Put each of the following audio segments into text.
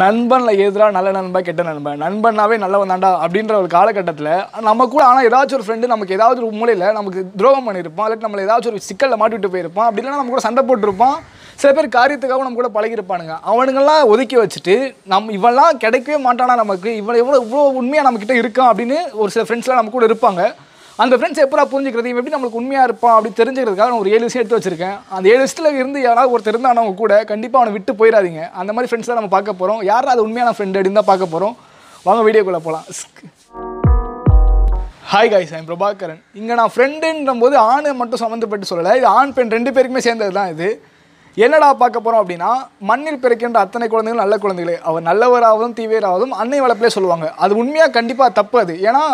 நண்பனில் எதிராக நல்ல நண்பன் கெட்ட நண்பன் நண்பனாவே நல்லவன் தாண்டா அப்படின்ற ஒரு காலகட்டத்தில் நம்ம கூட ஆனால் ஏதாச்சும் ஒரு ஃப்ரெண்டு நமக்கு ஏதாவது ஒரு மூலையில் நமக்கு துரோகம் பண்ணியிருப்பான் இல்லாட்டி நம்மளை ஏதாச்சும் ஒரு சிக்கலில் மாட்டிட்டு போயிருப்பான் அப்படி இல்லைனா நம்ம கூட சண்டை போட்டிருப்போம் சில பேர் காரியத்துக்காக நம்ம கூட பழகிருப்பானுங்க அவனுங்கெல்லாம் ஒதுக்கி வச்சுட்டு நம் இவெல்லாம் கிடைக்கவே மாட்டானா நமக்கு இவ்வளோ எவ்வளோ இவ்வளோ உண்மையாக நம்மக்கிட்ட இருக்கான் அப்படின்னு ஒரு சில ஃப்ரெண்ட்ஸ்லாம் நம்ம கூட இருப்பாங்க அந்த ஃப்ரெண்ட்ஸ் எப்படா புரிஞ்சுக்கிறது எப்படி நம்மளுக்கு உண்மையாக இருப்பான் அப்படி தெரிஞ்சுக்கிறதுக்காக நான் ஒரு ஏழு விஷயம் எடுத்து வச்சிருக்கேன் அந்த ஏழு லிஸ்ட்டில் இருந்து யாராவது ஒருத்தர் இருந்தால் அவங்க கூட கண்டிப்பாக அவனை விட்டு போயிடாதீங்க அந்த மாதிரி ஃப்ரெண்ட்ஸ் தான் நம்ம பார்க்க போகிறோம் யார் அது உண்மையான ஃப்ரெண்ட் அப்படின்னு தான் பார்க்க போகிறோம் வாங்க வீடியோக்குள்ளே போகலாம் ஹாய் காய் சாய் பிரபாகரன் இங்கே நான் ஃப்ரெண்டுன்ற போது ஆணை மட்டும் சம்மந்தப்பட்டு சொல்லலை இது ஆண் பெண் ரெண்டு பேருக்குமே சேர்ந்தது தான் இது என்னடா பார்க்க போகிறோம் அப்படின்னா மண்ணில் பிறக்கின்ற அத்தனை குழந்தைகளும் நல்ல குழந்தைகளே அவர் நல்லவராகவும் தீவிரவாதும் அன்னை வளர்ப்பிலே சொல்லுவாங்க அது உண்மையாக கண்டிப்பாக தப்பு அது ஏன்னா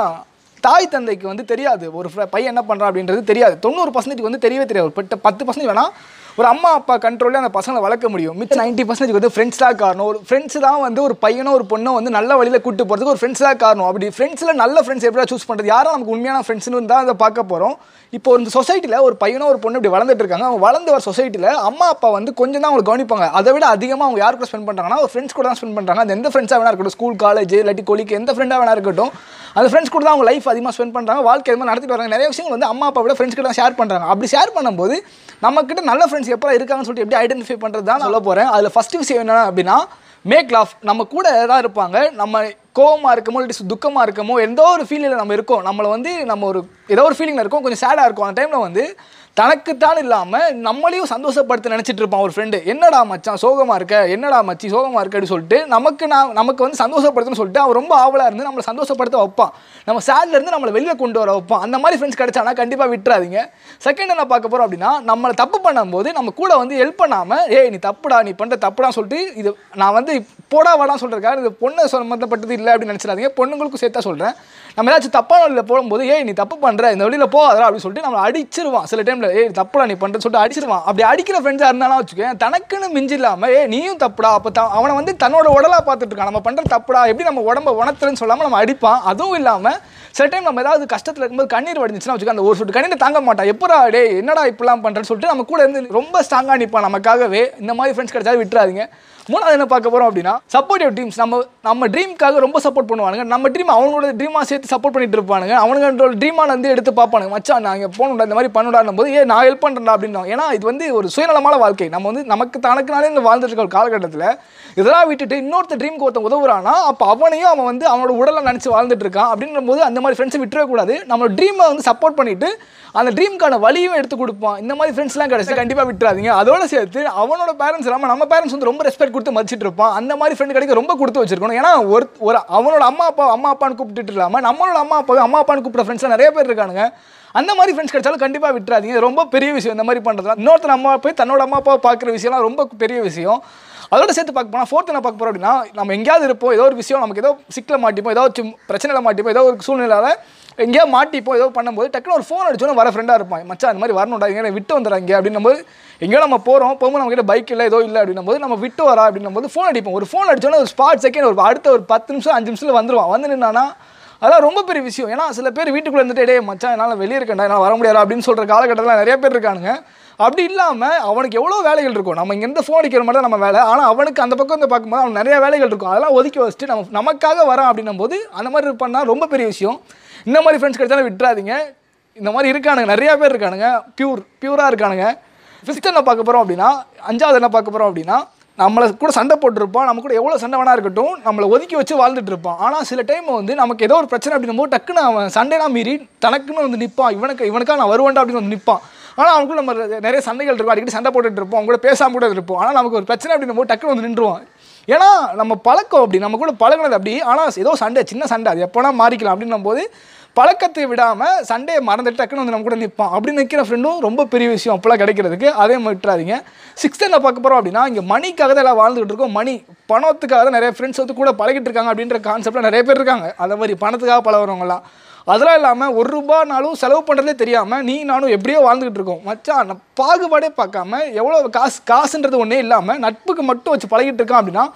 தாய் தந்தைக்கு வந்து தெரியாது ஒரு பையன் என்ன பண்ணுறான் அப்படின்றது தெரியாது தொண்ணூறு பர்சன்டேஜ் வந்து தெரியவே தெரியாது பத்து பர்சன்டேஜ் வேணால் ஒரு அம்மா அப்பா கண்ட்ரோலில் அந்த பசங்களை வளர்க்க முடியும் மிச்சம் நைன்ட்டி பர்சன்டேஜ் வந்து ஃப்ரெண்ட்ஸ் தான் காரணம் ஒரு ஃப்ரெண்ட்ஸ் தான் வந்து ஒரு பையனோ ஒரு பொண்ணோ வந்து நல்ல வழியில் கூட்டு போகிறதுக்கு ஒரு ஃப்ரெண்ட்ஸ் தான் காரணம் அப்படி ஃப்ரெண்ட்ஸில் நல்ல ஃப்ரெண்ட்ஸ் எப்படி சூஸ் பண்ணுறது யாரும் நமக்கு உண்மையான ஃப்ரெண்ட்ஸ்னு தான் அதை பார்க்க போகிறோம் இப்போ இந்த சொசைட்டியில் ஒரு பையனோ ஒரு பொண்ணு இப்படி வளர்ந்துட்டு இருக்காங்க அவங்க வளர்ந்து வர சொசைட்டியில் அம்மா அப்பா வந்து கொஞ்சம் தான் அவங்க கவனிப்பாங்க அதை விட அதிகமாக அவங்க யார் கூட ஸ்பெண்ட் பண்ணுறாங்கன்னா ஒரு ஃப்ரெண்ட்ஸ் கூட தான் ஸ்பெண்ட் பண்ணுறாங்க அந்த எந்த ஃப்ரெண்ட்ஸாக வேணா இருக்கட்டும் ஸ்கூல் காலேஜ் இல்லாட்டி கொலிக்கு எந்த ஃப்ரெண்டாக வேணா இருக்கட்டும் அந்த ஃப்ரெண்ட்ஸ் கூட தான் அவங்க லைஃப் அதிகமாக ஸ்பெண்ட் பண்ணுறாங்க வாழ்க்கை அதிகமாக நடத்திட்டு வராங்க நிறைய விஷயங்கள் வந்து அம்மா அப்பா விட ஃப்ரெண்ட்ஸ் கிட்ட தான் ஷேர் பண்ணுறாங்க அப்படி ஷேர் பண்ணும்போது நம்மக்கிட்ட நல்ல ஃப்ரெண்ட்ஸ் ஆடியன்ஸ் எப்போ இருக்காங்கன்னு சொல்லிட்டு எப்படி ஐடென்டிஃபை பண்ணுறது தான் சொல்ல போகிறேன் அதில் ஃபஸ்ட்டு விஷயம் என்ன அப்படின்னா மேக் லாஃப் நம்ம கூட தான் இருப்பாங்க நம்ம கோவமாக இருக்கமோ இல்லை துக்கமாக இருக்கமோ எந்த ஒரு ஃபீலிங்கில் நம்ம இருக்கோம் நம்மளை வந்து நம்ம ஒரு ஏதோ ஒரு ஃபீலிங்கில் இருக்கோம் கொஞ்சம் சேடாக இருக்கும் அந்த டைமில் வந்து தனக்குத்தான் இல்லாமல் நம்மளையும் சந்தோஷப்படுத்த நினச்சிட்டு இருப்பான் ஒரு ஃப்ரெண்டு என்னடா மச்சான் சோகமாக இருக்க என்னடா மச்சி சோகமாக இருக்கன்னு சொல்லிட்டு நமக்கு நான் நமக்கு வந்து சந்தோஷப்படுத்தணும்னு சொல்லிட்டு அவன் ரொம்ப ஆவலாக இருந்து நம்மளை சந்தோஷப்படுத்த வைப்பான் நம்ம சேட்லேருந்து நம்மளை வெளியே கொண்டு வர வைப்பான் அந்த மாதிரி ஃப்ரெண்ட்ஸ் கிடச்சானா கண்டிப்பாக விட்டுறாதீங்க செகண்ட் என்ன பார்க்க போகிறோம் அப்படின்னா நம்மளை தப்பு பண்ணும்போது நம்ம கூட வந்து ஹெல்ப் பண்ணாமல் ஏய் நீ தப்புடா நீ பண்ணுற தப்புடான்னு சொல்லிட்டு இது நான் வந்து போடா வாடான்னு சொல்கிறக்காரு இது பொண்ணை சம்மந்தப்பட்டது இல்லை அப்படின்னு நினச்சிடாதீங்க பொண்ணுங்களுக்கும் சேர்த்தா சொல்கிறேன் நம்ம ஏதாச்சும் தப்பான வழியில் போகும்போது ஏய் நீ தப்பு பண்ணுற இந்த வழியில் போகாதா அப்படின்னு சொல்லிட்டு நம்மளை அடிச்சிருவான் சில டைம் ஃப்ரெண்டில் ஏய் தப்புடா நீ பண்ணுறேன் சொல்லிட்டு அடிச்சிருவான் அப்படி அடிக்கிற ஃப்ரெண்ட்ஸாக இருந்தாலும் வச்சுக்கேன் தனக்குன்னு மிஞ்சி இல்லாமல் ஏ நீயும் தப்புடா அப்போ த அவனை வந்து தன்னோட உடலாக பார்த்துட்டு இருக்கான் நம்ம பண்ணுற தப்புடா எப்படி நம்ம உடம்ப உணத்துலன்னு சொல்லாமல் நம்ம அடிப்பான் அதுவும் இல்லாமல் சில டைம் நம்ம ஏதாவது கஷ்டத்தில் இருக்கும்போது கண்ணீர் வடிஞ்சிச்சுன்னா வச்சுக்கோங்க அந்த ஒரு சொட்டு கண்ணீர் தாங்க மாட்டான் எப்படா டே என்னடா இப்படிலாம் பண்ணுறேன்னு சொல்லிட்டு நம்ம கூட இருந்து ரொம்ப ஸ்ட்ராங்காக நிற்பான் நமக்காகவே இந்த மாதிரி ஃப்ரெண்ட்ஸ் கிடைச்சா விட்டுறாதீங்க மூணாவது என்ன பார்க்க போகிறோம் அப்படின்னா சப்போர்ட்டிவ் டீம்ஸ் நம்ம நம்ம ட்ரீம்க்காக ரொம்ப சப்போர்ட் பண்ணுவானுங்க நம்ம ட்ரீம் அவங்களோட ட்ரீமாக சேர்த்து சப்போர்ட் பண்ணிட்டு இருப்பானுங்க அவனுங்க ட்ரீமான வந்து எடுத்து பார்ப்பானுங்க மச்சான் நாங்கள் போகணுடா இந்த மாதிரி பண்ணுடான்னும் போது ஏ நான் ஹெல்ப் பண்ணுறேன்டா அப்படின்னா ஏன்னா இது வந்து ஒரு சுயநலமான வாழ்க்கை நம்ம வந்து நமக்கு தனக்குனாலே இந்த வாழ்ந்துட்டு இருக்க ஒரு காலகட்டத்தில் இதெல்லாம் விட்டுட்டு இன்னொருத்த ட்ரீம்க்கு ஒருத்தன் உதவுறானா அப்போ அவனையும் அவன் வந்து அவனோட உடலை நினச்சி வாழ்ந்துட்டு இருக்கான் அப்படின்ற போது அந்த மாதிரி ஃப்ரெண்ட்ஸை விட்டுவே கூடாது நம்மளோட ட்ரீமை வந்து சப்போர்ட் பண்ணிவிட்டு அந்த ட்ரீம்க்கான வழியும் எடுத்து கொடுப்பான் இந்த மாதிரி ஃப்ரெண்ட்ஸ்லாம் கிடைச்சா கண்டிப்பாக விட்டுறாதீங்க அதோட சேர்த்து அவனோட பேரண்ட்ஸ் இல்லாமல் நம்ம பேரண்ட்ஸ் வந்து ரொம்ப ரெஸ்பெக்ட் கொடுத்து மதிச்சிட்டு இருப்பான் அந்த மாதிரி ஃப்ரெண்டு கிடைக்க ரொம்ப கொடுத்து வச்சிருக்கணும் ஏன்னா ஒரு ஒரு அவனோட அம்மா அப்பா அம்மா அப்பான்னு கூப்பிட்டுட்டு இல்லாமல் நம்மளோட அம்மா அப்பா அம்மா அப்பான்னு கூப்பிட்ற ஃப்ரெண்ட்ஸ்லாம் நிறைய பேர் இருக்கானுங்க அந்த மாதிரி ஃப்ரெண்ட்ஸ் கிடைச்சாலும் கண்டிப்பாக விட்டுறாதீங்க ரொம்ப பெரிய விஷயம் இந்த மாதிரி பண்ணுறது இன்னொருத்தர் அம்மா போய் தன்னோட அம்மா அப்பாவை பார்க்குற விஷயம்லாம் ரொம்ப பெரிய விஷயம் அதோட சேர்த்து பார்க்க போனால் ஃபோர்த்து நான் பார்க்க போகிறோம் அப்படின்னா நம்ம எங்கேயாவது இருப்போம் ஏதோ ஒரு விஷயம் நமக்கு ஏதோ சிக்கல மாட்டிப்போம் ஏதோ பிரச்சனையில் மாட்டிப்போம் ஏதோ ஒரு சூழ்நிலையால் எங்கேயா மாட்டிப்போம் ஏதோ பண்ணும்போது டக்குனு ஒரு ஃபோன் அடிச்சோன்னு வர ஃப்ரெண்டாக இருப்பான் மச்சா அந்த மாதிரி வரணும்டா எங்கே விட்டு வந்துடுறாங்க அப்படின்னும் போது எங்கேயோ நம்ம போகிறோம் போகும்போது நம்மகிட்ட பைக் இல்லை ஏதோ இல்லை அப்படின்னும் போது நம்ம விட்டு வரா அப்படின்னும் போது ஃபோன் அடிப்போம் ஒரு ஃபோன் அடிச்சோன்னா ஒரு ஸ்பாட் செகண்ட் ஒரு அடுத்த ஒரு பத்து நிமிஷம் அஞ்சு நிமிஷத்தில் வந்துடுவான் வந்து நின்னானா அதெல்லாம் ரொம்ப பெரிய விஷயம் ஏன்னா சில பேர் வீட்டுக்குள்ளே இருந்துட்டு இடையே மச்சான் என்னால் வெளியே இருக்கேன்டா என்னால் வர முடியாது அப்படின்னு சொல்கிற காலகட்டத்தில் நிறைய பேர் இருக்கானுங்க அப்படி இல்லாமல் அவனுக்கு எவ்வளோ வேலைகள் இருக்கும் நம்ம இங்கேருந்து ஃபோன் அடிக்கிற மாதிரி தான் நம்ம வேலை ஆனால் அவனுக்கு அந்த பக்கம் வந்து பார்க்கும்போது அவன் நிறைய வேலைகள் இருக்கும் அதெல்லாம் ஒதுக்கி வச்சுட்டு நம்ம நமக்காக வரான் அப்படின்னும் போது அந்த மாதிரி பண்ணால் ரொம்ப பெரிய விஷயம் இந்த மாதிரி ஃப்ரெண்ட்ஸ் கிடைச்சாலும் விட்டுறாதீங்க இந்த மாதிரி இருக்கானுங்க நிறையா பேர் இருக்கானுங்க ப்யூர் ப்யூராக இருக்கானுங்க ஃபிஃப்த் என்ன பார்க்க போகிறோம் அப்படின்னா அஞ்சாவது என்ன பார்க்க போகிறோம் அப்படின்னா நம்மளை கூட சண்டை போட்டிருப்பான் நம்ம கூட எவ்வளோ சண்டை வேணா இருக்கட்டும் நம்மளை ஒதுக்கி வச்சு வாழ்ந்துட்டு இருப்பான் ஆனால் சில டைம் வந்து நமக்கு ஏதோ ஒரு பிரச்சனை அப்படின்னும் டக்குன்னு அவன் சண்டைலாம் மீறி தனக்குன்னு வந்து நிற்பான் இவனுக்கு இவனுக்காக நான் வருவேன்டா அப்படின்னு வந்து நிற்பான் ஆனால் அவனுக்கு நம்ம நிறைய சண்டைகள் இருக்கும் அடிக்கடி சண்டை போட்டுட்டு இருப்போம் அவங்க கூட பேசாமல் கூட இருப்போம் ஆனால் நமக்கு ஒரு பிரச்சனை அப்படின்னும் போது டக்குன்னு வந்து நின்றுவான் ஏன்னா நம்ம பழக்கம் அப்படி நம்ம கூட பழகினது அப்படி ஆனால் ஏதோ சண்டை சின்ன சண்டை அது எப்போனா மாறிக்கலாம் அப்படின்னும் போது பழக்கத்தை விடாமல் சண்டே மறந்து டக்குன்னு வந்து நம்ம கூட நிற்பான் அப்படின்னு நிற்கிற ஃப்ரெண்டும் ரொம்ப பெரிய விஷயம் அப்போலாம் கிடைக்கிறதுக்கு அதே மாதிரி விட்டுறாதீங்க சிக்ஸ்த் பார்க்க போகிறோம் அப்படின்னா இங்கே மணிக்காக தான் எல்லாம் வாழ்ந்துகிட்டு இருக்கோம் மணி பணத்துக்காக தான் நிறைய ஃப்ரெண்ட்ஸ் வந்து கூட பழகிட்டு இருக்காங்க அப்படின்ற கான்செப்டில் நிறைய பேர் இருக்காங்க அந்த மாதிரி பணத்துக்காக பழகிறவங்களாம் அதெல்லாம் இல்லாமல் ஒரு நாளும் செலவு பண்ணுறதே தெரியாமல் நீ நானும் எப்படியோ வாழ்ந்துக்கிட்டு இருக்கோம் மச்சான் பாகுபாடே பார்க்காம எவ்வளோ காசு காசுன்றது ஒன்றே இல்லாமல் நட்புக்கு மட்டும் வச்சு பழகிட்டு இருக்கான் அப்படின்னா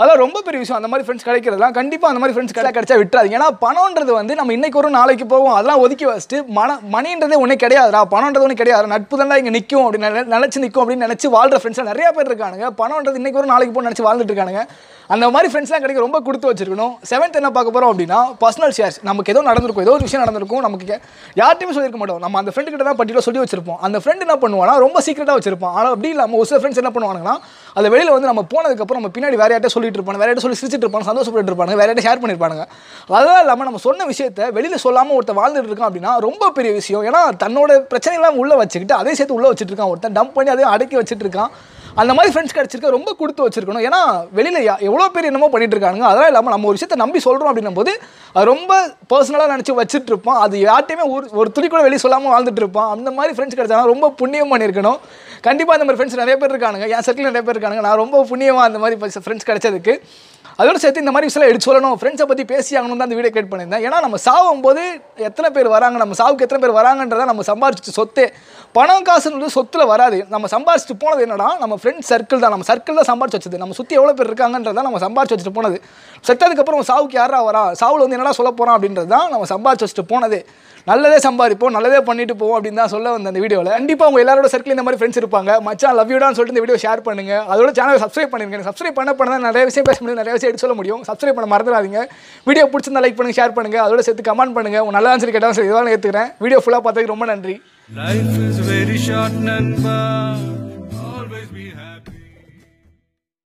அதெல்லாம் ரொம்ப பெரிய விஷயம் அந்த மாதிரி ஃப்ரெண்ட்ஸ் கிடைக்கிறதுலாம் கண்டிப்பாக அந்த மாதிரி ஃப்ரெண்ட்ஸ் கிடையாது கிடைச்சா விட்டுறாதீங்க ஏன்னா பணம்ன்றது வந்து நம்ம இன்னைக்கு ஒரு நாளைக்கு போவோம் அதெல்லாம் ஒதுக்கி வச்சுட்டு மன மணின்றதே ஒன்றே கிடையாதுடா பணம்ன்றது ஒன்று கிடையாது நட்பு தான் இங்கே நிற்கும் அப்படின்னு நினச்சி நிற்கும் அப்படின்னு நினச்சி வாழ்ற ஃப்ரெண்ட்ஸ் நிறைய பேர் இருக்காங்க பணம்ன்றது இன்னைக்கு ஒரு நாளைக்கு போய் நினச்சி வாழ்ந்துட்டு இருக்காங்க அந்த மாதிரி ஃப்ரெண்ட்ஸ்லாம் கிடைக்க ரொம்ப கொடுத்து வச்சிருக்கணும் செவன்த் என்ன பார்க்க போகிறோம் அப்படின்னா பர்சனல் ஷேர்ஸ் நமக்கு ஏதோ நடந்திருக்கும் ஏதோ ஒரு விஷயம் நடந்திருக்கும் நமக்கு யார்ட்டையுமே சொல்லியிருக்க மாட்டோம் நம்ம அந்த ஃப்ரெண்டு கிட்ட தான் பட்டியலாக சொல்லி வச்சிருப்போம் அந்த ஃப்ரெண்டு என்ன பண்ணுவானா ரொம்ப சீக்கிரட்டாக வச்சிருப்போம் ஆனால் அப்படி இல்லாமல் ஒரு சில ஃப்ரெண்ட்ஸ் என்ன பண்ணுவாங்கன்னா அதை வெளியில் வந்து நம்ம போனதுக்கப்புறம் நம்ம பின்னாடி வேறு யார்ட்டே சொல்லி சொல்லிட்டு இருப்பாங்க வேற சொல்லி சிரிச்சிட்டு இருப்பாங்க சந்தோஷப்பட்டு இருப்பாங்க வேற ஷேர் பண்ணியிருப்பாங்க அதெல்லாம் இல்லாமல் நம்ம சொன்ன விஷயத்த வெளியில் சொல்லாமல் ஒருத்தர் வாழ்ந்துட்டு இருக்கான் அப்படின்னா ரொம்ப பெரிய விஷயம் ஏன்னா தன்னோட பிரச்சனைகள்லாம் உள்ளே வச்சுக்கிட்டு அதே சேர்த்து உள்ளே வச்சுட்டு இருக்கான் ஒருத்தன் டம்ப் பண்ணி அதையும் அடக்கி வச்சுட்டு இருக்கான் அந்த மாதிரி ஃப்ரெண்ட்ஸ் கிடச்சிருக்க ரொம்ப கொடுத்து வச்சிருக்கணும் ஏன்னா வெளியில் எவ்வளோ பேர் என்னமோ பண்ணிகிட்டு இருக்காங்க அதெல்லாம் இல்லாமல் நம்ம ஒரு விஷயத்தை நம்பி சொல்கிறோம் அப்படின்னும் போது ரொம்ப பர்சனலாக நினச்சி வச்சுட்டு இருப்போம் அது யார்ட்டையுமே ஒரு ஒரு துணி கூட வெளியே சொல்லாமல் வாழ்ந்துட்டு இருப்பான் அந்த மாதிரி ஃப்ரெண்ட்ஸ் கிடைச்சா ரொம்ப புண்ணியம் பண்ணியிருக்கணும் கண்டிப்பாக அந்த மாதிரி ஃப்ரெண்ட்ஸ் நிறைய பேர் இருக்கானுங்க என் சர்க்கிள் நிறைய பேர் இருக்கானுங்க நான் ரொம்ப புண்ணியமாக அந்த மாதிரி ஃப்ரெண்ட்ஸ் கிடச்சதுக்கு அதோட சேர்த்து இந்த மாதிரி விஷயம் எடுத்து சொல்லணும் ஃப்ரெண்ட்ஸை பற்றி பேசி ஆகணும் தான் அந்த வீடியோ கிரியேட் பண்ணியிருந்தேன் ஏன்னா நம்ம சாகும் போது எத்தனை பேர் வராங்க நம்ம சாவுக்கு எத்தனை பேர் வராங்கன்றத நம்ம சம்பாரிச்சிட்டு சொத்து பணம் காசுன்றது சொத்தில் வராது நம்ம சம்பாரிச்சிட்டு போனது என்னன்னா நம்ம ஃப்ரெண்ட்ஸ் சர்க்கிள் தான் நம்ம சர்க்கிள் தான் சம்பாரிச்சு வச்சது நம்ம சுற்றி எவ்வளோ பேர் இருக்காங்கன்றதான் நம்ம சம்பாரிச்சு வச்சுட்டு போனது செத்ததுக்கப்புறம் சாவுக்கு யாரா வரா சாவில் வந்து என்னடா சொல்ல போகிறான் அப்படின்றது தான் நம்ம சம்பாரிச்சு வச்சுட்டு போனது நல்லதே சம்பாதிப்போம் நல்லதே பண்ணிட்டு போவோம் அப்படின்னு தான் சொல்ல வந்த அந்த வீடியோவில் கண்டிப்பாக உங்கள் எல்லாரோட சர்க்கிள் இந்த மாதிரி ஃப்ரெண்ட்ஸ் இருப்பாங்க மச்சான் லவ் யூடான்னு சொல்லிட்டு இந்த வீடியோ ஷேர் பண்ணுங்க அதோட சேனல் சப்ஸ்கிரைப் பண்ணிருங்க சப்ஸ்கிரைப் பண்ண பண்ணால் நிறைய விஷயம் பேச முடியும் நிறைய விஷயம் எடுத்து சொல்ல முடியும் சப்ஸ்கிரைப் பண்ண மறந்துடாதீங்க வீடியோ பிடிச்சிருந்தா லைக் பண்ணுங்க ஷேர் பண்ணுங்க அதோட சேர்த்து கமெண்ட் பண்ணுங்க உங்க நல்லா சரி கேட்டாலும் சரி இதெல்லாம் ஏற்றுக்கிறேன் வீடியோ ஃபுல்லாக பார்த்ததுக்கு ரொம்ப நன்றி